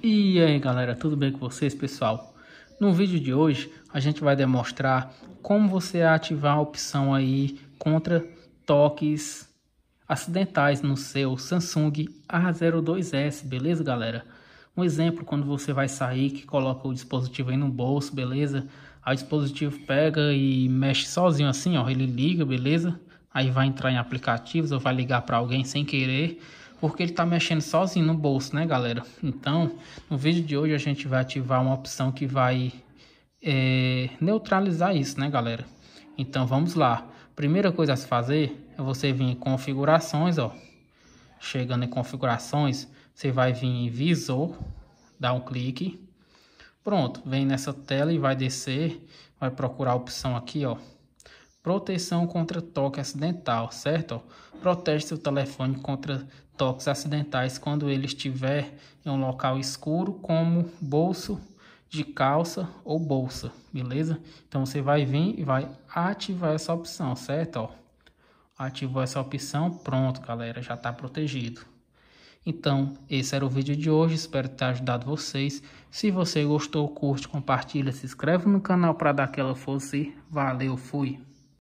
E aí galera, tudo bem com vocês pessoal? No vídeo de hoje a gente vai demonstrar como você ativar a opção aí contra toques acidentais no seu Samsung A02s, beleza galera? Um exemplo, quando você vai sair que coloca o dispositivo aí no bolso, beleza? Aí o dispositivo pega e mexe sozinho assim, ó, ele liga, beleza? Aí vai entrar em aplicativos ou vai ligar para alguém sem querer porque ele está mexendo sozinho no bolso, né, galera? Então, no vídeo de hoje a gente vai ativar uma opção que vai é, neutralizar isso, né, galera? Então, vamos lá. Primeira coisa a se fazer é você vir em configurações, ó. Chegando em configurações, você vai vir em visor, dá um clique. Pronto, vem nessa tela e vai descer, vai procurar a opção aqui, ó, Proteção contra toque acidental, certo? Protege seu telefone contra toques acidentais quando ele estiver em um local escuro, como bolso de calça ou bolsa, beleza? Então você vai vir e vai ativar essa opção, certo? ativou essa opção, pronto, galera, já está protegido. Então, esse era o vídeo de hoje, espero ter ajudado vocês. Se você gostou, curte, compartilha, se inscreve no canal para dar aquela força e valeu, fui!